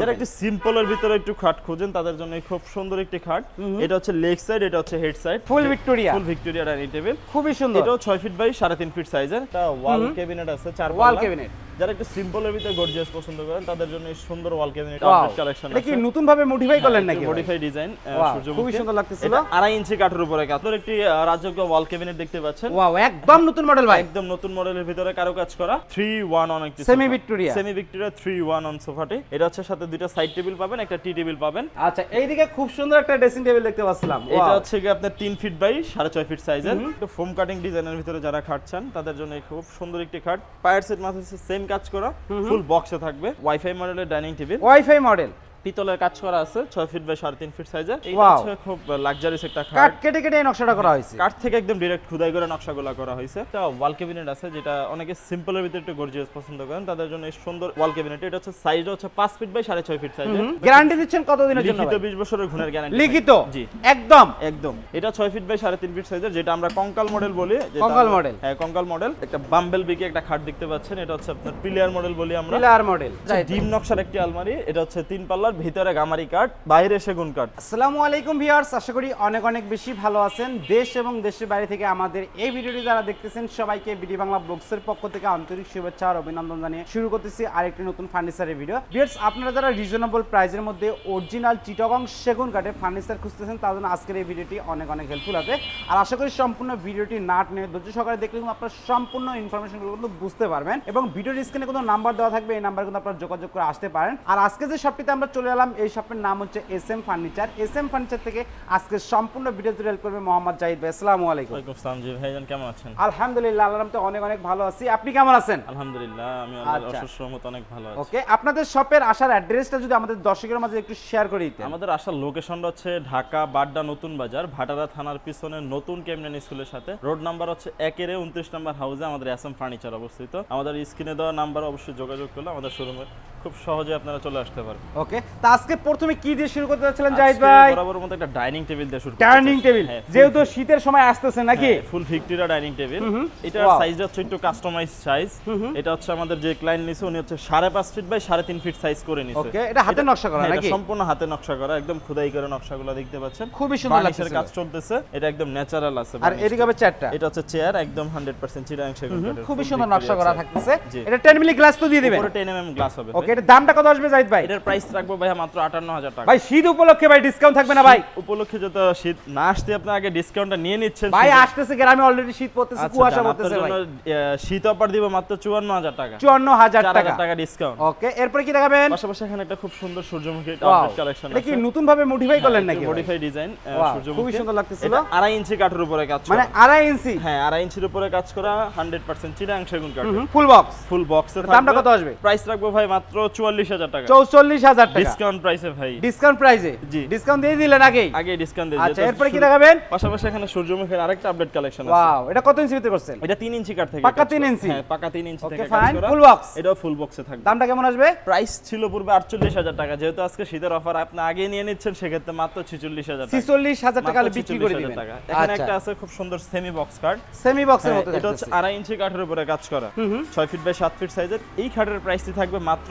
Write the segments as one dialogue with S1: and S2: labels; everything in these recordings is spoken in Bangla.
S1: যারা
S2: একটু সিম্পলের ভিতরে একটু খাট খোঁজেন তাদের জন্য খুব সুন্দর একটি খাট এটা হচ্ছে লেগ সাইড এটা হচ্ছে head side full Victoria full Victoria dining table খুবই সুন্দর এটাও 6 ফিট বাই তিন ফিট সাইজের ওয়াল ক্যাবিনেট আছে চার ওয়াল ক্যাবিনেট যারা একটু ভিতরে গর্জিয়াস পছন্দ করেন তাদের জন্য এই সুন্দর ওয়াল ক্যাবিনেট কালেকশন আছে কি নতুন ভাবে মডিফাই হ্যাঁ, করলেন নাকি মডিফাই ডিজাইন সুন্দর আড়াই ইঞ্চি কাঠের উপরে একটি রাজযোগ্য ওয়াল ক্যাবিনেট দেখতে পাচ্ছেন ওয়াও একদম নতুন মডেল ভাই একদম নতুন মডেলের ভিতরে কারো কাজ করা 3 1 অন একটি semi Victoria semi Victoria 3 1 one সোফাটি এটা হচ্ছে সাথে দুইটা সাইড টেবিল পাবেন একটা টি টেবিল পাবেন আচ্ছা এইদিকে খুব সুন্দর একটা ড্রেসিং টেবিল দেখতে পাচ্ছিলাম এটা হচ্ছে কি আপনার 3 ফিট বাই 6.5 ফিট সাইজের ফোম কাটিং ডিজাইনের ভিতরে যারা খাটছেন তাদের জন্য খুব সুন্দর একটি খাট পায়ের সেট মাথা সেম ডিজাইন কাজ করা ফুল বক্সে থাকবে ওয়াইফাই মডেলের ডাইনিং টেবিল ওয়াইফাই মডেল পিতলের কাজ করা আছে 6 ফিট বাই তিন ফিট সাইজের এটা হচ্ছে খুব লাক্সারিস একটা খাট কাট কেটে কেটে নকশাটা করা হয়েছে কাট থেকে একদম ডাইরেক্ট খোদাই করে নকশাগুলো করা হয়েছে এটা ওয়াল ক্যাবিনেট আছে যেটা অনেকে সিম্পলের ভিতরে একটু গর্জিয়াস পছন্দ করেন তাদের জন্য এই সুন্দর ওয়াল ক্যাবিনেট এটা হচ্ছে সাইজ হচ্ছে 5 ফিট বাই ছয় ফিট সাইজের গ্যারান্টি দিচ্ছেন কতদিনের জন্য লিখিত 20 বছরের গুণের গ্যারান্টি লিখিত জি একদম একদম এটা 6 ফিট বাই তিন ফিট সাইজের যেটা আমরা কঙ্কাল মডেল বলি কঙ্কাল মডেল হ্যাঁ কঙ্কাল মডেল একটা বাম্বেল বিকে একটা খাট দেখতে পাচ্ছেন এটা হচ্ছে আপনার পিলার মডেল বলি আমরা পিলার মডেল ডিম নকশার একটি আলমারি এটা হচ্ছে তিন পাল্লা কার্ড ভিতরে গামারি কার্ড বাইরে সেগুন কার্ড আসসালামু আলাইকুম ভিউয়ার্স আশা করি অনেক অনেক বেশি ভালো আছেন দেশ এবং দেশের বাইরে থেকে আমাদের এই ভিডিওটি যারা দেখতেছেন সবাইকে বিডি বাংলা ব্লগসের পক্ষ থেকে আন্তরিক শুভেচ্ছা আর অভিনন্দন জানিয়ে শুরু করতেছি আরেকটি নতুন ফার্নিচারের ভিডিও ভিউয়ার্স আপনারা যারা রিজনেবল প্রাইজের মধ্যে অরিজিনাল চিটগং সেগুন কাঠে ফার্নিচার খুঁজতেছেন তার জন্য আজকের এই ভিডিওটি অনেক অনেক হেল্পফুল হবে আর আশা করি সম্পূর্ণ ভিডিওটি না টেনে ধৈর্য সহকারে দেখলে কিন্তু আপনার সম্পূর্ণ ইনফরমেশনগুলো কিন্তু বুঝতে পারবেন এবং ভিডিওর স্ক্রিনে কোনো নাম্বার দেওয়া থাকবে এই নাম্বার কিন্তু আপনারা যোগাযোগ করে আসতে পারেন আর আজকে যে সবটিতে আমরা চলে এলাম এই শপের নাম হচ্ছে S M furniture S M furniture থেকে আজকে সম্পূর্ণ ভিডিও তুলে করবে মোহাম্মদ জাহিদ ভাই আসসালামু আলাইকুম ওয়া আলাইকুম আসসালাম জি ভাইজান কেমন আছেন আলহামদুলিল্লাহ আল্লাহর রহমতে অনেক অনেক ভালো আছি আপনি কেমন আছেন আলহামদুলিল্লাহ আমি আল্লাহর আচ্ছা। রহমতে অনেক ভালো আছি ওকে আপনাদের শপের আসার অ্যাড্রেসটা যদি আমাদের দর্শকদের মাঝে একটু শেয়ার করে দিতেন আমাদের আসার লোকেশনটা হচ্ছে ঢাকা বাড্ডা নতুন বাজার ভাটারা থানার পিছনে নতুন ক্যামিনান স্কুলের সাথে রোড নাম্বার হচ্ছে একের উনত্রিশ নাম্বার হাউসে আমাদের এস এম ফার্নিচার অবস্থিত আমাদের স্ক্রিনে দেওয়া নাম্বার অবশ্যই যোগাযোগ করলে আমাদের শোরুমে খুব সহজে আপনারা চলে আসতে পারবেন ওকে তো আজকে প্রথমে কি দিয়ে শুরু করতে যাচ্ছিলেন জাহিদ ভাই বরাবর মতো একটা ডাইনিং টেবিল দিয়ে শুরু ডাইনিং টেবিল হ্যাঁ, যেহেতু শীতের সময় আসতেছে হ্যাঁ, নাকি ফুল ভিক্টোরিয়া ডাইনিং টেবিল এটা সাইজটা হচ্ছে একটু কাস্টমাইজ সাইজ এটা হচ্ছে আমাদের যে ক্লায়েন্ট নিছে উনি হচ্ছে 5.5 ফিট বাই 3.5 ফিট সাইজ করে নিছে ওকে এটা হাতে নকশা করা হ্যাঁ, নাকি সম্পূর্ণ হাতে নকশা করা একদম খোদাই করে নকশাগুলো দেখতে পাচ্ছেন খুবই সুন্দর লাগছে কাজ চলতেছে এটা একদম ন্যাচারাল আছে আর এদিকে হবে চেয়ারটা এটা হচ্ছে চেয়ার একদম 100% চিরাং সেগুন খুবই সুন্দর নকশা করা থাকতেছে এটা 10 মিলি গ্লাস তো দিয়ে দিবেন পুরো 10 এমএম গ্লাস হবে ওকে দামটা কত আসবে জাহিদ ভাই এটার প্রাইস রাখবো ভাই মাত্র টাকা ভাই শীত উপলক্ষে ভাই ডিসকাউন্ট থাকবে না ভাই উপলক্ষে যত শীত না আসতে আপনি আগে ডিসকাউন্টটা নিয়ে নিচ্ছেন ভাই আসতেছে গ্রামে অলরেডি শীত পড়তেছে আচ্ছা, কুয়াশা পড়তেছে ভাই শীত অফার দিব মাত্র টাকা টাকা টাকা ডিসকাউন্ট ওকে কি দেখাবেন পাশাপাশি এখানে একটা খুব সুন্দর সূর্যমুখী কালেকশন আছে এটা কি নতুন ভাবে মডিফাই হ্যাঁ, করলেন নাকি মডিফাই ডিজাইন সূর্যমুখী খুব সুন্দর এটা ইঞ্চি কাঠের উপরে কাজ মানে আড়াই ইঞ্চি হ্যাঁ আড়াই ইঞ্চির উপরে কাজ করা পার্সেন্ট চিটাং সেগুন কাঠ ফুল বক্স ফুল বক্সের দামটা কত আসবে প্রাইস রাখবো ভাই মাত্র আচ্ছা, হ্যাঁ, আজকে শীতের অফার আপনি আগে নিয়ে নিচ্ছেন সেক্ষেত্রে মাত্র হাজার টাকা হাজার টাকা এখানে আচ্ছা। একটা আছে খুব সুন্দর সেমি বক্স কাট সেমি বক্সের মতো এটা হচ্ছে আড়াই ইঞ্চি কাঠের উপরে কাজ করা ছয় ফিট বাই সাত ফিট সাইজের এই খাটের প্রাইসই থাকবে মাত্র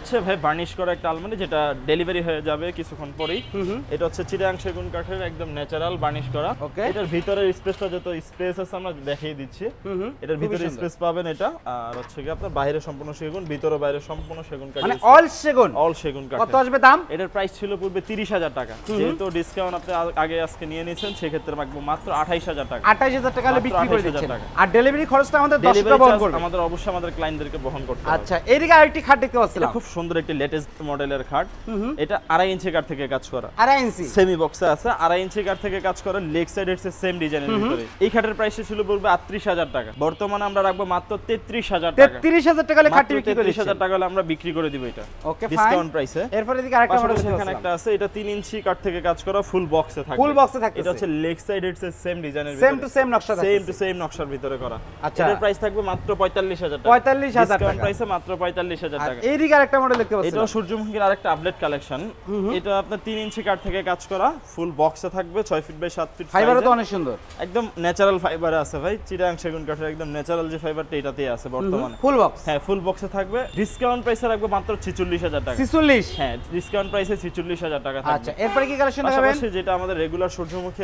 S2: হচ্ছে ভাই বার্নিশ করা একটা আলমারি যেটা ডেলিভারি হয়ে যাবে কিছুক্ষণ পরেই এটা হচ্ছে চিরাং সেগুন কাঠের একদম ন্যাচারাল বার্নিশ করা এটার ভিতরের স্পেসটা যত স্পেস আছে আমরা দেখিয়ে দিচ্ছি এটার ভিতরে স্পেস পাবেন এটা আর হচ্ছে কি আপনার বাইরে সম্পূর্ণ সেগুন ভিতরে বাইরে সম্পূর্ণ সেগুন কাঠ মানে অল সেগুন অল সেগুন কাঠ কত আসবে দাম এটার প্রাইস ছিল পূর্বে 30000 টাকা যেহেতু ডিসকাউন্ট আপনি আগে আজকে নিয়ে নিয়েছেন সেই ক্ষেত্রে রাখবো মাত্র 28000 টাকা 28000 টাকা হলে বিক্রি করে দিচ্ছেন আর ডেলিভারি খরচটা আমাদের 10 টাকা বহন করবে আমাদের অবশ্যই আমাদের ক্লায়েন্টদেরকে বহন করতে হবে আচ্ছা এদিকে আরেকটি খাট দেখতে পাচ্ছিলাম খুব সুন্দর একটি লেটেস্ট মডেলের খাট এটা আড়াই ইঞ্চি কাঠ থেকে কাজ করা আড়াই ইঞ্চি সেমি বক্সে আছে আড়াই ইঞ্চি কাঠ থেকে কাজ করা লেগ সাইড এর সেম ডিজাইনের ভিতরে এই খাটের প্রাইস ছিল পড়বে 38000 টাকা বর্তমানে আমরা রাখবো মাত্র 33000 টাকা 33000 টাকা হলে খাটটি বিক্রি করে 33000 টাকা হলে আমরা বিক্রি করে দিব এটা ওকে ফাইন ডিসকাউন্ট প্রাইসে এরপর এদিকে আরেকটা মডেল এখানে একটা আছে এটা 3 ইঞ্চি কাঠ থেকে কাজ করা ফুল বক্সে থাকে ফুল বক্সে থাকে এটা হচ্ছে লেগ সাইড এর সেম ডিজাইনের ভিতরে সেম টু সেম নকশা থাকে সেম টু সেম নকশার ভিতরে করা আচ্ছা এর প্রাইস থাকবে মাত্র 45000 টাকা 45000 টাকা ডিসকাউন্ট প্রাইসে মাত্র 45000 টাকা এদিকে একটা মডেল দেখতে পাচ্ছেন এটা সূর্যমুখীর আরেকটা আপডেট কালেকশন এটা আপনার 3 ইঞ্চি কাট থেকে কাজ করা ফুল বক্সে থাকবে 6 ফিট বাই 7 ফিট ফাইবারও তো অনেক সুন্দর একদম ন্যাচারাল ফাইবারে আছে ভাই চিটাং সেগুন কাঠের একদম ন্যাচারাল যে ফাইবারটা এটাতেই আছে বর্তমানে ফুল বক্স হ্যাঁ ফুল বক্সে থাকবে ডিসকাউন্ট প্রাইসে রাখবে মাত্র 46000 টাকা 46 হ্যাঁ ডিসকাউন্ট প্রাইসে 46000 টাকা থাকবে আচ্ছা এরপরে কি কালেকশন দেখাবেন আচ্ছা যেটা আমাদের রেগুলার সূর্যমুখী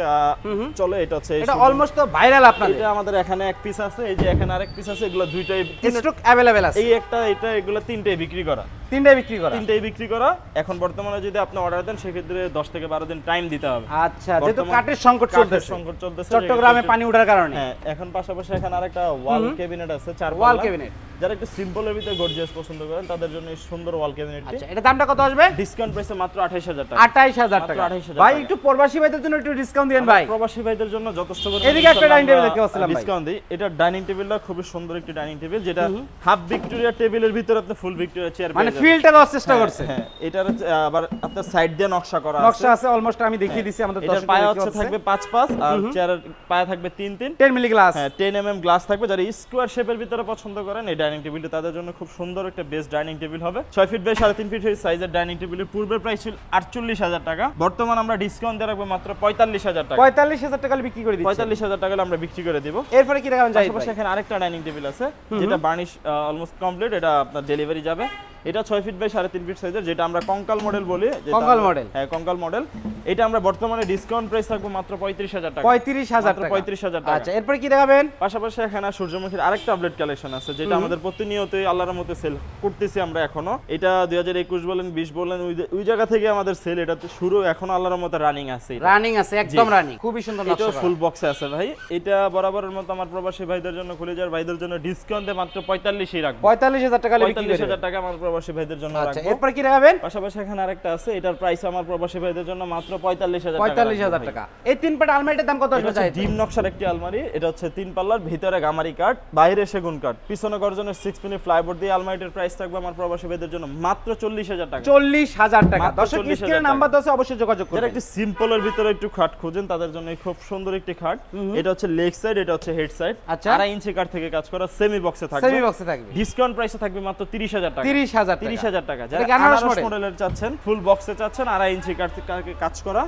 S2: চলে এটা হচ্ছে এটা অলমোস্ট তো ভাইরাল আপনাদের এটা আমাদের এখানে এক পিস আছে এই যে এখানে আরেক পিস আছে এগুলো দুইটাই স্টক अवेलेबल আছে এই একটা এটা এগুলো তিনটাই বিক্রি করা তিনটাই বিক্রি করা তিনটাই বিক্রি করা এখন বর্তমানে যদি আপনি অর্ডার দেন সেক্ষেত্রে দশ থেকে বারো দিন টাইম দিতে হবে আচ্ছা যেহেতু কাঠের সংকট চলতেছে সংকট চলতেছে চট্টগ্রামে পানি উঠার কারণে হ্যাঁ, এখন পাশাপাশি এখানে আরেকটা ওয়াল ক্যাবিনেট আছে চার ওয়াল ক্যাবিনেট যারা একটু সিম্পলের ভিতরে গর্জিয়াস পছন্দ করেন তাদের জন্য এই সুন্দর ওয়াল ক্যাবিনেটটি আচ্ছা এটা দামটা কত আসবে ডিসকাউন্ট প্রাইসে মাত্র 28000 টাকা 28000 টাকা ভাই একটু প্রবাসী ভাইদের জন্য একটু ডিসকাউন্ট দেন ভাই প্রবাসী ভাইদের জন্য যথেষ্ট করে এদিকে একটা ডাইনিং টেবিল দেখতে পাচ্ছিলাম ভাই ডিসকাউন্ট দিই এটা ডাইনিং টেবিলটা খুব সুন্দর একটি ডাইনিং টেবিল যেটা হাফ ভিক্টোরিয়া টেবিলের ভিতরে আপনি ফুল ভিক্টোরিয়া চেয়ার মানে ফিলটা দেওয়ার চেষ্টা হ্যাঁ, করছে হ্যাঁ এটার আবার আপনার সাইড দিয়ে নকশা করা আছে নকশা আছে অলমোস্ট আমি দেখিয়ে হ্যাঁ, দিছি আমাদের দর্শকদের পায়া হচ্ছে থাকবে 5 5 আর চেয়ারের পায়া থাকবে 3 3 10 মিলি গ্লাস হ্যাঁ 10 এমএম গ্লাস থাকবে যারা স্কোয়ার শেপের ভিতরে পছন্দ করেন এটা ডাইনিং টেবিলটা তাদের জন্য খুব সুন্দর একটা বেস্ট ডাইনিং টেবিল হবে ছয় ফিট বাই সাড়ে তিন ফিট সাইজের ডাইনিং টেবিলের পূর্বের প্রাইস ছিল আটচল্লিশ হাজার টাকা বর্তমান আমরা ডিসকাউন্ট দিয়ে রাখবো মাত্র পঁয়তাল্লিশ হাজার টাকা পঁয়তাল্লিশ হাজার টাকা বিক্রি করে দিই পঁয়তাল্লিশ হাজার টাকা আমরা বিক্রি করে দিব এরপরে কি রাখবেন পাশাপাশি এখানে আরেকটা ডাইনিং টেবিল আছে যেটা বার্নিশ অলমোস্ট কমপ্লিট এটা আপনার ডেলিভারি যাবে এটা ছয় ফিট বাই সাড়ে তিন ফিট সাইজের যেটা আমরা কঙ্কাল মডেল বলি কঙ্কাল মডেল হ্যাঁ কঙ্কাল মডেল এটা আমরা বর্তমানে ডিসকাউন্ট প্রাইস থাকবো মাত্র পঁয়ত্রিশ হাজার টাকা পঁয়ত্রিশ হাজার পঁয়ত্রিশ হাজার টাকা আচ্ছা এরপরে কি দেখাবেন পাশাপাশি এখানে সূর্যমুখীর আরেকটা আপডেট কালেকশন আছে যেটা আমাদের আমাদের প্রতিনিয়তই আল্লাহর মতে সেল করতেছি আমরা এখনো এটা দুই হাজার একুশ বলেন বিশ বলেন ওই জায়গা থেকে আমাদের সেল এটা শুরু এখন আল্লাহর মতো রানিং আছে রানিং আছে একদম রানিং খুবই সুন্দর এটা ফুল বক্সে আছে ভাই এটা বরাবরের মতো আমার প্রবাসী ভাইদের জন্য খুলে যাওয়ার ভাইদের জন্য ডিসকাউন্টে মাত্র পঁয়তাল্লিশই রাখবো পঁয়তাল্লিশ হাজার টাকা পঁয়তাল্লিশ হাজার টাকা আমার প্রবাসী ভাইদের জন্য আচ্ছা এরপর কি রাখবেন পাশাপাশি এখানে আরেকটা আছে এটার প্রাইস আমার প্রবাসী ভাইদের জন্য মাত্র পঁয়তাল্লিশ হাজার পঁয়তাল্লিশ হাজার টাকা এই তিন পাট আলমারিটার দাম কত আসবে ডিম নকশার একটি আলমারি এটা হচ্ছে তিন পাল্লার ভিতরে গামারি কাঠ বাইরে সেগুন কাঠ পিছনে গর্জন ধরনের সিক্স মিনিট ফ্লাইবোর্ড দিয়ে আলমারিটার প্রাইস থাকবে আমার প্রবাসী ভাইদের জন্য মাত্র চল্লিশ হাজার টাকা চল্লিশ হাজার টাকা দর্শক স্ক্রিনের নাম্বার দশে অবশ্যই যোগাযোগ করুন একটি সিম্পলের ভিতরে একটু খাট খুঁজেন তাদের জন্য খুব সুন্দর একটি খাট এটা হচ্ছে লেগ সাইড এটা হচ্ছে হেড সাইড আচ্ছা আড়াই ইঞ্চি কাঠ থেকে কাজ করা সেমি বক্সে থাকবে সেমি বক্সে থাকবে ডিসকাউন্ট প্রাইসে থাকবে মাত্র তিরিশ হাজার টাকা তিরিশ হাজার তিরিশ হাজার টাকা যারা আনারস মডেলের চাচ্ছেন ফুল বক্সে চাচ্ছেন আড়াই ইঞ্চি কাঠ থেকে কাজ করা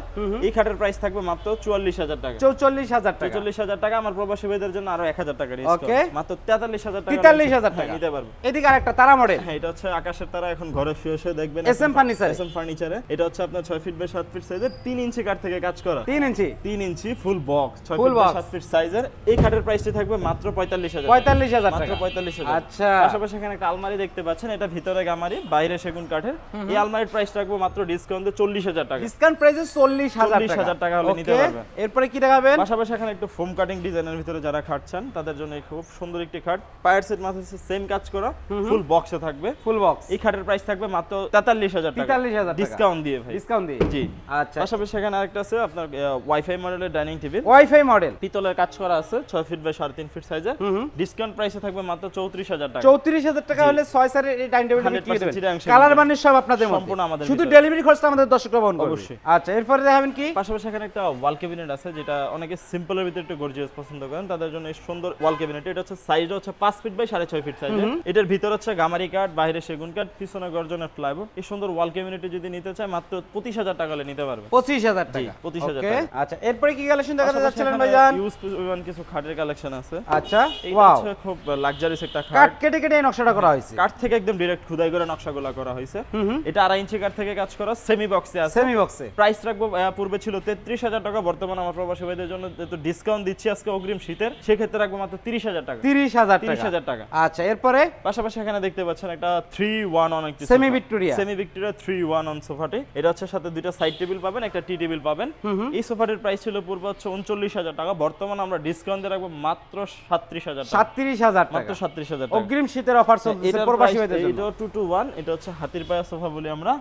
S2: এই খাটের প্রাইস থাকবে মাত্র চুয়াল্লিশ হাজার টাকা চৌচল্লিশ হাজার টাকা চল্লিশ হাজার টাকা আমার প্রবাসী ভাইদের জন্য আরো এক হাজার টাকা ডিসকাউন্ট মাত্র হাজার টাকা হাজার হাজার টাকা হ্যাঁ, নিতে পারবো এদিকে আরেকটা তারা মডেল হ্যাঁ, এটা হচ্ছে আকাশের তারা এখন ঘরে শুয়ে শুয়ে দেখবেন S M furniture S M ফার্নিচারে এটা হচ্ছে আপনার ছয় ফিট বাই সাত ফিট সাইজের তিন ইঞ্চি কাঠ থেকে কাজ করা তিন ইঞ্চি তিন ইঞ্চি ফুল বক্স ছয় ফিট সাত ফিট সাইজের এই খাটের প্রাইসটি থাকবে মাত্র পঁয়তাল্লিশ হাজার পঁয়তাল্লিশ হাজার মাত্র পঁয়তাল্লিশ হাজার আচ্ছা পাশাপাশি এখানে একটা আলমারি দেখতে পাচ্ছেন এটা ভিতরে গামারি বাইরে সেগুন কাঠের এই আলমারির প্রাইস রাখবো মাত্র ডিসকাউন্টে চল্লিশ হাজার টাকা ডিসকাউন্ট প্রাইসে চল্লিশ হাজার হাজার টাকা হলে নিতে পারবেন এরপরে কি দেখাবেন পাশাপাশি এখানে একটু ফোম কাটিং ডিজাইনের ভিতরে যারা খাটছেন তাদের জন্য খুব সুন্দর একটি খাট পায়ের সেট মাথার সেম কাজ করা ফুল বক্সে থাকবে ফুল বক্স এই খাটের প্রাইস থাকবে মাত্র 43000 টাকা ডিসকাউন্ট দিয়ে ভাই ডিসকাউন্ট দিয়ে জি আচ্ছা পাশাপাশি আরেকটা আছে আপনার ওয়াইফাই মডেলের ডাইনিং টেবিল ওয়াইফাই মডেল পিতলের কাজ করা আছে 6 ফিট বাই 3.5 ফিট সাইজে ডিসকাউন্ট প্রাইসে থাকবে মাত্র 34000 টাকা 34000 টাকা হলে 6 সারের এই ডাইনিং টেবিল কালার মানে সব আপনাদের মধ্যে সম্পূর্ণ আমাদের শুধু ডেলিভারি খরচটা আমাদের দর্শকরা বহন করবে অবশ্যই আচ্ছা এরপরে দেখাবেন কি পাশাপাশি সেখানে একটা ওয়াল ক্যাবিনেট আছে যেটা অনেকে সিম্পলের ভিতরে একটু গর্জিয়াস পছন্দ করেন তাদের জন্য এই সুন্দর ওয়াল ক্যাবিনেট এটা হচ্ছে সাইজ হচ্ছে 5 ফিট বাই 6.5 ছয় ফিট সাইজ এটার ভিতর হচ্ছে গামারি কাঠ বাইরে সেগুন কাঠ পিছনে গর্জনের প্লাইবোর্ড এই সুন্দর ওয়াল ক্যাবিনেট যদি নিতে চায় মাত্র পঁচিশ হাজার টাকা নিতে পারবে পঁচিশ হাজার টাকা পঁচিশ হাজার আচ্ছা এরপরে কি কালেকশন দেখা যাচ্ছে কিছু খাটের কালেকশন আছে আচ্ছা হচ্ছে খুব লাক্সারিস একটা খাট কেটে কেটে নকশাটা করা হয়েছে কাঠ থেকে একদম ডিরেক্ট খুদাই করে নকশাগুলো করা হয়েছে এটা আড়াই ইঞ্চি কাঠ থেকে কাজ করা সেমি বক্সে আছে সেমি বক্সে প্রাইস রাখবো পূর্বে ছিল তেত্রিশ হাজার টাকা বর্তমানে আমার প্রবাসী ভাইদের জন্য যেহেতু ডিসকাউন্ট দিচ্ছি আজকে অগ্রিম শীতের সেক্ষেত্রে রাখবো মাত্র তিরিশ হাজার টাকা 30000 টাকা 30000 টাকা আচ্ছা, আচ্ছা এরপরে পাশাপাশি এখানে দেখতে পাচ্ছেন একটা 3 1 অন একটা semi Victoria semi Victoria 3 1 one সোফাটি এটা হচ্ছে সাথে দুটো সাইড টেবিল পাবেন একটা টি টেবিল পাবেন এই সোফাটির প্রাইস ছিল পূর্ব হচ্ছে 39000 টাকা বর্তমানে আমরা ডিসকাউন্ট দিয়ে রাখবো মাত্র 37000 টাকা 37000 টাকা মাত্র 37000 টাকা অগ্রিম শীতের অফার চলছে প্রবাসী ভাইদের জন্য এটা 2 1 এটা হচ্ছে হাতির পায়া সোফা বলি আমরা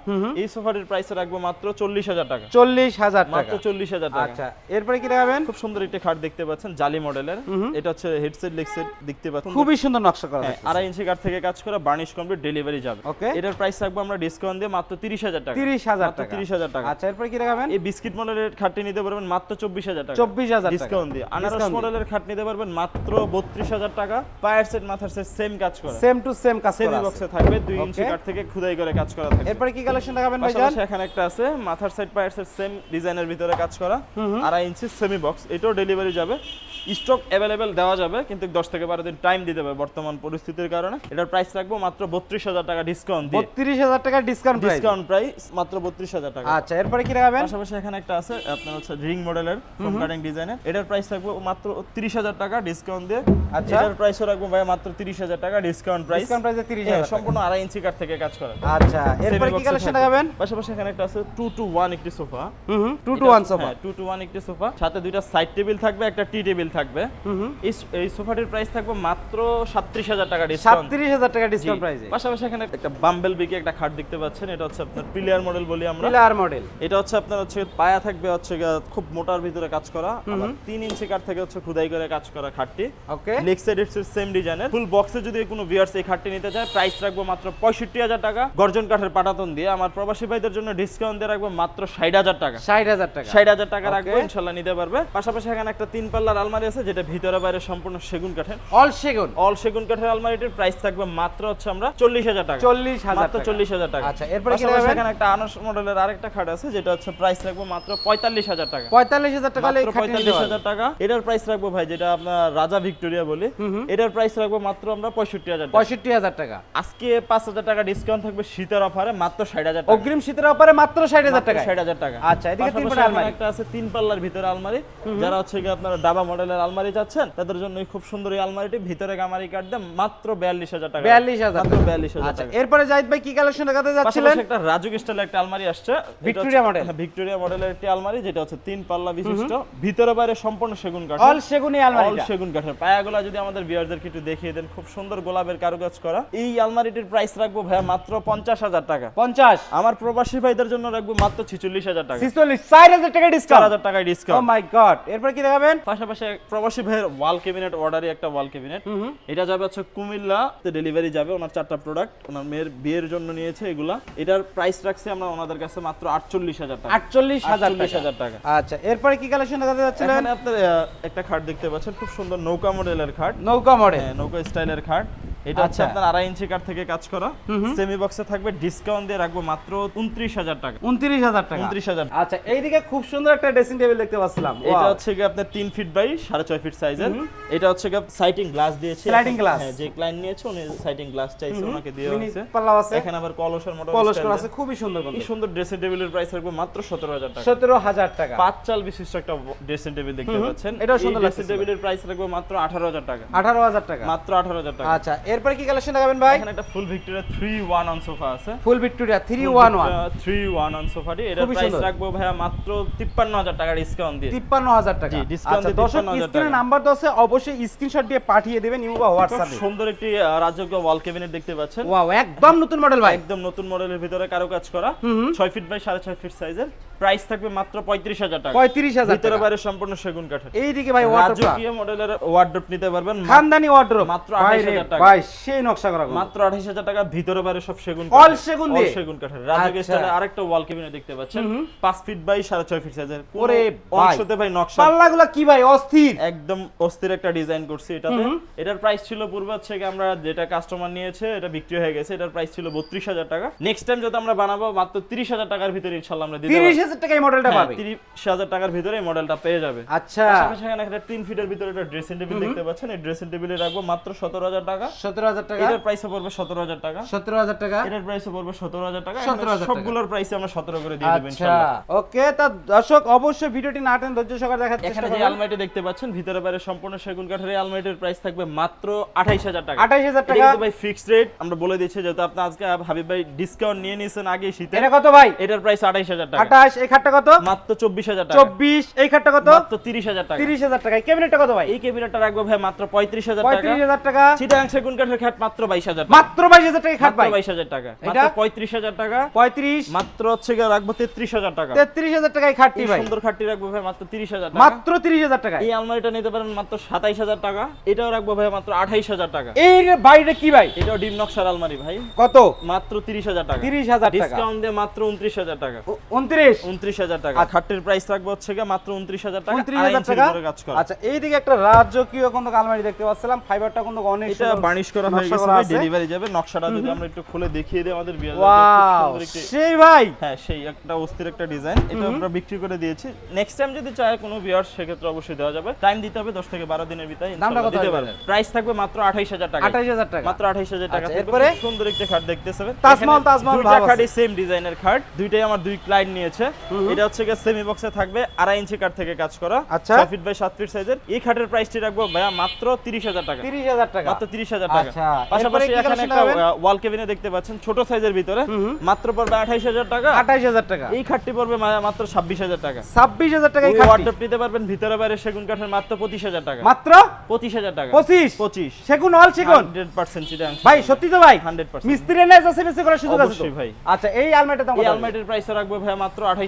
S2: এই সোফাটির প্রাইস রাখবো মাত্র 40000 টাকা 40000 টাকা মাত্র 40000 টাকা আচ্ছা এরপরে কি রাখবেন খুব সুন্দর একটা খাট দেখতে পাচ্ছেন জালি মডেলের এটা হচ্ছে হেডসেট লেগসেট দেখতে পাচ্ছেন খুবই সুন্দর নকশা হ্যাঁ, আড়াই ইঞ্চি কাঠ থেকে কাজ বার্নিশ কমপ্লিট ডেলিভারি যাবে এটার প্রাইস আমরা ডিসকাউন্ট দিয়ে মাত্র টাকা টাকা টাকা আচ্ছা কি এই বিস্কিট মডেলের খাটটি নিতে পারবেন মাত্র টাকা ডিসকাউন্ট দিয়ে আনারস মডেলের খাট নিতে পারবেন মাত্র টাকা সেট মাথার সেট সেম কাজ সেম টু সেম কাজ সেম বক্সে থাকবে ইঞ্চি কাঠ থেকে খোদাই করে কাজ করা থাকবে কি কালেকশন দেখাবেন এখানে একটা আছে মাথার সেট পায়ের সেট সেম ডিজাইনের ভিতরে কাজ করা আড়াই ইঞ্চি সেমি বক্স এটাও ডেলিভারি যাবে স্টক অ্যাভেলেবেল দেওয়া যাবে কিন্তু দশ থেকে বারো দিন টাইম দিতে হবে বর্তমান পরিস্থিতির কারণে এটার প্রাইস রাখবো মাত্র বত্রিশ হাজার টাকা ডিসকাউন্ট দিয়ে বত্রিশ হাজার টাকা ডিসকাউন্ট ডিসকাউন্ট প্রাইস মাত্র বত্রিশ হাজার টাকা আচ্ছা এরপরে কি রাখবেন পাশাপাশি এখানে একটা আছে আপনার হচ্ছে রিং মডেলের ফোম ডিজাইনের এটার প্রাইস রাখবো মাত্র তিরিশ হাজার টাকা ডিসকাউন্ট দিয়ে আচ্ছা এটার প্রাইসও রাখবো ভাই মাত্র তিরিশ হাজার টাকা ডিসকাউন্ট প্রাইস ডিসকাউন্ট প্রাইসে তিরিশ হাজার হ্যাঁ, সম্পূর্ণ আড়াই ইঞ্চি কাঠ থেকে কাজ করা আচ্ছা এরপরে কি কালেকশন রাখবেন পাশাপাশি এখানে একটা আছে টু টু ওয়ান একটি sofa two two one sofa two two one একটি সোফা সাথে দুইটা সাইড টেবিল থাকবে একটা টি টেবিল থাকবে এই সোফাটির প্রাইস থাকবে মাত্র সাতত্রিশ খুব মোটার ভিতরে কাজ করা তিন ইঞ্চি কাঠ থেকে হচ্ছে খুদাই করে কাজ করা খাটটি okay leg side it's same যদি কোনো এই খাটটি নিতে চায় প্রাইস রাখবো মাত্র পঁয়ষট্টি হাজার টাকা গর্জন কাঠের পাটাতন দিয়ে আমার প্রবাসী ভাইদের জন্য ডিসকাউন্ট দিয়ে রাখবো মাত্র ষাট হাজার টাকা ষাট হাজার টাকা ষাট হাজার টাকা রাখবো ইনশাল্লাহ নিতে পারবে পাশাপাশি এখানে একটা তিন পাল্লার আলমারি আছে যেটা ভিতরে বাইরে সম্পূর্ণ সেগুন কাঠের অল সেগুন অল সেগুন কাঠের কাঠের আলমারিটির প্রাইস থাকবে মাত্র হচ্ছে আমরা চল্লিশ হাজার টাকা চল্লিশ হাজার চল্লিশ হাজার টাকা আচ্ছা এরপরে এখানে একটা আনস মডেলের আরেকটা খাট আছে যেটা হচ্ছে প্রাইস রাখবো মাত্র পঁয়তাল্লিশ হাজার টাকা পঁয়তাল্লিশ হাজার টাকা পঁয়তাল্লিশ হাজার টাকা এটার প্রাইস রাখবো ভাই যেটা আপনার রাজা ভিক্টোরিয়া বলি এটার প্রাইস রাখবো মাত্র আমরা পঁয়ষট্টি হাজার পঁয়ষট্টি হাজার টাকা আজকে পাঁচ হাজার টাকা ডিসকাউন্ট থাকবে শীতের অফারে মাত্র ষাট হাজার অগ্রিম শীতের অফারে মাত্র ষাট হাজার টাকা ষাট হাজার টাকা আচ্ছা এদিকে তিন আলমারি একটা আছে তিন পাল্লার ভিতরে আলমারি যারা হচ্ছে আপনার ডাবা মডেলের আলমারি যাচ্ছেন তাদের জন্য খুব সুন্দর এই আলমারিটি ভিতরে গামারি কাট দিয়ে মাত্র হাজার টাকা 42000 আচ্ছা, এরপরে জাহিদ ভাই কি কালেকশন দেখাতে যাচ্ছিলেন একটা রাজুক একটা আলমারি আসছে ভিক্টোরিয়া মডেল হ্যাঁ, ভিক্টোরিয়া মডেলের আলমারি যেটা হচ্ছে তিন পাল্লা বিশিষ্ট ভিতরে বাইরে সম্পূর্ণ সেগুন কাঠ অল সেগুনই আলমারি অল সেগুন কাঠের পায়াগুলা যদি আমাদের একটু দেখিয়ে দেন খুব সুন্দর গোলাপের কারুকাজ করা এই আলমারিটির প্রাইস রাখবো ভাই মাত্র হাজার টাকা 50 আমার প্রবাসী ভাইদের জন্য রাখবো মাত্র 46000 টাকা 46 টাকা ডিসকাউন্ট টাকা ডিসকাউন্ট ও মাই গড এরপর কি দেখাবেন পাশাপাশি প্রবাসী ভাইয়ের ওয়াল ক্যাবিনেট অর্ডারই একটা ওয়াল ক্যাবিনেট এটা যাবে হচ্ছে কুমিল্লা ডেলিভারি যাবে ওনার চারটা প্রোডাক্ট ওনার মেয়ের বিয়ের জন্য নিয়েছে এগুলা এটার প্রাইস রাখছে আমরা ওনাদের কাছে মাত্র আটচল্লিশ হাজার টাকা আটচল্লিশ হাজার টাকা আচ্ছা এরপরে কি কালেকশন দেখাতে যাচ্ছিলেন আপনার একটা খাট দেখতে পাচ্ছেন খুব সুন্দর নৌকা মডেলের খাট নৌকা মডেল হ্যাঁ, নৌকা স্টাইলের খাট এটা হচ্ছে আচ্ছা। আপনার আড়াই ইঞ্চি কাঠ থেকে কাজ করা সেমি বক্সে থাকবে ডিসকাউন্ট দিয়ে রাখবো মাত্র উনত্রিশ হাজার টাকা উনত্রিশ হাজার টাকা উনত্রিশ হাজার আচ্ছা এইদিকে খুব সুন্দর একটা ড্রেসিং টেবিল দেখতে পাচ্ছিলাম এটা হচ্ছে কি আপনার তিন ফিট বাই সাড়ে ছয় ফিট সাইজের এটা হচ্ছে কি সাইটিং গ্লাস দিয়েছে সাইটিং হ্যাঁ, গ্লাস যে ক্লায়েন্ট নিয়েছে উনি সাইটিং গ্লাস চাইছে ওনাকে দিয়ে হয়েছে পাল্লা আছে এখানে আবার কলসের মতো কলস করা আছে খুবই সুন্দর এই সুন্দর ড্রেসিং টেবিলের প্রাইস রাখবো মাত্র সতেরো হাজার টাকা সতেরো হাজার টাকা পাঁচ চাল বিশিষ্ট একটা ড্রেসিং টেবিল দেখতে পাচ্ছেন এটা সুন্দর ড্রেসিং টেবিলের প্রাইস রাখবো মাত্র আঠারো হাজার টাকা আঠারো হাজার টাকা মাত্র আঠারো হাজার টাকা আচ্ছা এরপরে কি কালেকশন দেখাবেন ভাই এখানে একটা ফুল ভিক্টোরিয়া 3 অন সোফা আছে ফুল ভিক্টোরিয়া 311 311 অন সোফা সোফাটি এর প্রাইস রাখবো ভাইয়া মাত্র 53000 টাকা ডিসকাউন্ট দিয়ে 53000 টাকা ডিসকাউন্ট আচ্ছা, দিয়ে দর্শক স্ক্রিনে নাম্বার তো আছে অবশ্যই স্ক্রিনশট দিয়ে পাঠিয়ে দেবেন ইউবা হোয়াটসঅ্যাপে সুন্দর একটি রাজযোগ্য ওয়াল ক্যাবিনেট দেখতে পাচ্ছেন ওয়াও একদম নতুন মডেল ভাই একদম নতুন মডেলের ভিতরে কারো কাজ করা 6 ফিট বাই 6.5 ফিট সাইজের প্রাইস থাকবে মাত্র 35000 টাকা 35000 ভিতরে বাইরে সম্পূর্ণ সেগুন কাঠের এইদিকে ভাই ওয়ার্ডরোব রাজকীয় মডেলের ওয়ার্ডরোব নিতে পারবেন খানদানি ওয়ার্ডরোব মাত্র 28000 টাকা ভাই সেই নকশা করা মাত্র 28000 টাকা ভিতরে বাইরে সব সেগুন অল সেগুন দিয়ে সেগুন কাঠের রাজকীয় স্টাইলে আচ্ছা। আরেকটা ওয়াল কেবিনে দেখতে পাচ্ছেন 5 ফিট বাই 6.5 ফিট সাইজের ওরে অংশতে ভাই নকশা পাল্লাগুলো কি ভাই অস্থির একদম অস্থির একটা ডিজাইন করছি এটাতে এটার প্রাইস ছিল পূর্ব হচ্ছে আমরা যেটা কাস্টমার নিয়েছে এটা বিক্রি হয়ে গেছে এটার প্রাইস ছিল 32000 টাকা নেক্সট টাইম যদি আমরা বানাবো মাত্র 30000 টাকার ভিতরে ইনশাআল্লাহ আমরা দিতে হাজার মডেলটা হ্যাঁ, পাবে তিরিশ হাজার টাকার ভিতরে মডেলটা পেয়ে যাবে আচ্ছা সেখানে একটা তিন ফিটের ভিতরে একটা ড্রেসিং টেবিল দেখতে পাচ্ছেন এই ড্রেসিং টেবিলে রাখবো মাত্র সতেরো হাজার টাকা সতেরো হাজার টাকা এটার প্রাইস পড়বে সতেরো হাজার টাকা সতেরো হাজার টাকা এটার প্রাইস পড়বে সতেরো হাজার টাকা সতেরো হাজার সবগুলোর প্রাইস আমরা সতেরো করে দিয়ে দেবেন আচ্ছা, ওকে তা দর্শক অবশ্যই ভিডিওটি না টেন ধৈর্য এখানে যে আলমারিটি দেখতে পাচ্ছেন ভিতরে বাইরে সম্পূর্ণ সেগুন কাঠের এই আলমারিটির প্রাইস থাকবে মাত্র আঠাইশ হাজার টাকা আঠাইশ হাজার টাকা ভাই ফিক্সড রেট আমরা বলে দিচ্ছি যেহেতু আপনি আজকে হাবিব ভাই ডিসকাউন্ট নিয়ে নিয়েছেন আগে শীতে কত ভাই এটার প্রাইস আঠাইশ হাজার টাকা এই কত মাত্র হাজার মাত্র তিরিশ হাজার টাকা তিরিশ হাজার টাকা এই আলমারিটা নিতে পারেন মাত্র সাতাইশ হাজার টাকা এটাও রাখবো ভাই মাত্র আঠাইশ হাজার টাকা বাইরে কি ভাই এটাও ডিম নকশার আলমারি ভাই কত মাত্র তিরিশ হাজার টাকা তিরিশ হাজার ডিসকাউন্ট দিয়ে মাত্র উনত্রিশ হাজার টাকা উনত্রিশ 29000 টাকা আর প্রাইস থাকবে হচ্ছে গিয়ে টাকা আচ্ছা, কিন্তু খুলে দেখিয়ে দেই হ্যাঁ, একটা বিক্রি করে দিয়েছি নেক্সট টাইম যদি চায় কোনো বিয়ার সেক্ষেত্রে অবশ্যই দেওয়া যাবে টাইম দিতে হবে 10 থেকে বারো দিনের ভিতরে দামটা কত দিতে পারবেন প্রাইস থাকবে মাত্র 28000 টাকা 28000 টাকা মাত্র 28000 টাকা আচ্ছা, সুন্দর একটি খাট দেখতে তাজমহল খাট সেম ডিজাইনের খাট দুইটাই আমার দুই ক্লায়েন্ট নিয়েছে এটা হচ্ছে গিয়ে সেমি বক্সে থাকবে আড়াই ইঞ্চি কাঠ থেকে কাজ করা আচ্ছা ফিট বাই সাত ফিট সাইজের এই খাটের প্রাইসটি রাখবো ভাইয়া মাত্র তিরিশ টাকা তিরিশ টাকা মাত্র তিরিশ হাজার টাকা আচ্ছা, পাশাপাশি এখানে একটা ওয়াল কেবিনে দেখতে পাচ্ছেন ছোট সাইজের ভিতরে মাত্র পড়বে আঠাইশ টাকা আঠাইশ টাকা এই খাটটি পড়বে মাত্র ছাব্বিশ হাজার টাকা ছাব্বিশ হাজার টাকা ওয়ার্ডটপ পারবেন ভিতরে বাইরে সেগুন কাঠের মাত্র পঁচিশ হাজার টাকা মাত্র পঁচিশ হাজার টাকা পঁচিশ পঁচিশ সেগুন অল সেগুন হান্ড্রেড পার্সেন্ট ভাই সত্যি তো ভাই হান্ড্রেড মিস্ত্রি নেই যাচ্ছে মিস্ত্রি করার সুযোগ আছে ভাই আচ্ছা এই আলমারিটা দাম এই আলমারির প্রাইস রাখবো ভাই মাত্র আঠাইশ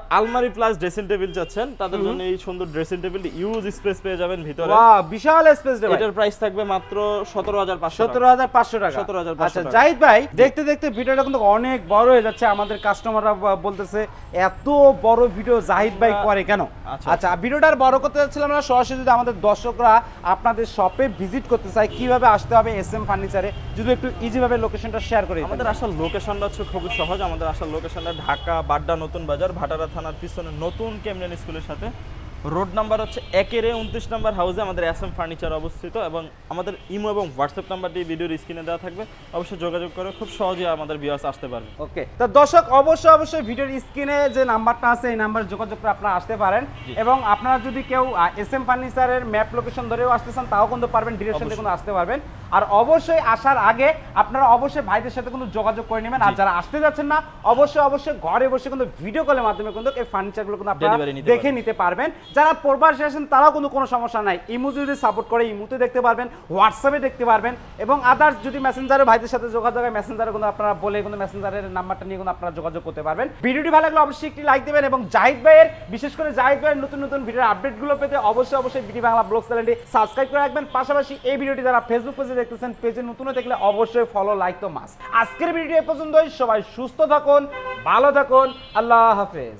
S2: আলমারি প্লাস ড্রেসিং টেবিল চাচ্ছেন তাদের জন্য এই সুন্দর ড্রেসিং টেবিল ইউজ স্পেস পেয়ে যাবেন ভিতরে ওয়া বিশাল স্পেস দেবে এটার প্রাইস থাকবে মাত্র 17500 17500 টাকা 17500 আচ্ছা জাহিদ ভাই দেখতে দেখতে ভিডিওটা কিন্তু অনেক বড় হয়ে যাচ্ছে আমাদের কাস্টমাররা বলতেছে এত বড় ভিডিও জাহিদ ভাই করে কেন আচ্ছা, আচ্ছা, আচ্ছা। ভিডিওটার বড় করতে চাচ্ছিলাম না সরাসরি যদি আমাদের দর্শকরা আপনাদের শপে ভিজিট করতে চায় কিভাবে আসতে হবে এস এম ফার্নিচারে যদি একটু ইজিভাবে লোকেশনটা শেয়ার করে আমাদের আসার লোকেশনটা হচ্ছে খুব সহজ আমাদের আসার লোকেশনটা ঢাকা বাড্ডা নতুন বাজার ভাটার থানার পিছনে নতুন ক্যামিলিয়ান স্কুলের সাথে রোড নাম্বার হচ্ছে একের উনত্রিশ নাম্বার হাউসে আমাদের এস এম ফার্নিচার অবস্থিত এবং আমাদের ইমো এবং হোয়াটসঅ্যাপ নাম্বারটি ভিডিওর স্ক্রিনে দেওয়া থাকবে অবশ্যই যোগাযোগ করে খুব সহজে আমাদের বিয়াস আসতে পারবে ওকে তো দর্শক অবশ্যই অবশ্যই ভিডিওর স্ক্রিনে যে নাম্বারটা আছে এই নাম্বার যোগাযোগ করে আপনারা আসতে পারেন এবং আপনারা যদি কেউ এস এম ফার্নিচারের ম্যাপ লোকেশন ধরেও আসতে চান তাও কিন্তু পারবেন ডিরেকশন কিন্তু আসতে পারবেন আর অবশ্যই আসার আগে আপনারা অবশ্যই ভাইদের সাথে কিন্তু যোগাযোগ করে নেবেন আর যারা আসতে যাচ্ছেন না অবশ্যই অবশ্যই ঘরে বসে কিন্তু ভিডিও কলের মাধ্যমে কিন্তু এই ফার্নিচারগুলো কিন্তু আপনারা দেখে নিতে পারবেন যারা প্রবাসে আসেন তারাও কোনো কোনো সমস্যা নাই ইমু যদি সাপোর্ট করে ইমুতে দেখতে পারবেন হোয়াটসঅ্যাপে দেখতে পারবেন এবং আদার্স যদি মেসেঞ্জারে ভাইদের সাথে যোগাযোগ হয় মেসেঞ্জারে কোনো আপনারা বলে কোনো মেসেঞ্জারের নাম্বারটা নিয়ে কোনো আপনারা যোগাযোগ করতে পারবেন ভিডিওটি ভালো লাগলে অবশ্যই একটি লাইক দেবেন এবং জাহিদ ভাইয়ের বিশেষ করে জাহিদ ভাইয়ের নতুন নতুন ভিডিওর আপডেটগুলো পেতে অবশ্যই অবশ্যই বিডি বাংলা ব্লগ চ্যানেলটি সাবস্ক্রাইব করে রাখবেন পাশাপাশি এই ভিডিওটি যারা ফেসবুক পেজে দেখতেছেন পেজে নতুন দেখলে অবশ্যই ফলো লাইক তো মাস আজকের ভিডিও এ পর্যন্তই সবাই সুস্থ থাকুন ভালো থাকুন আল্লাহ হাফেজ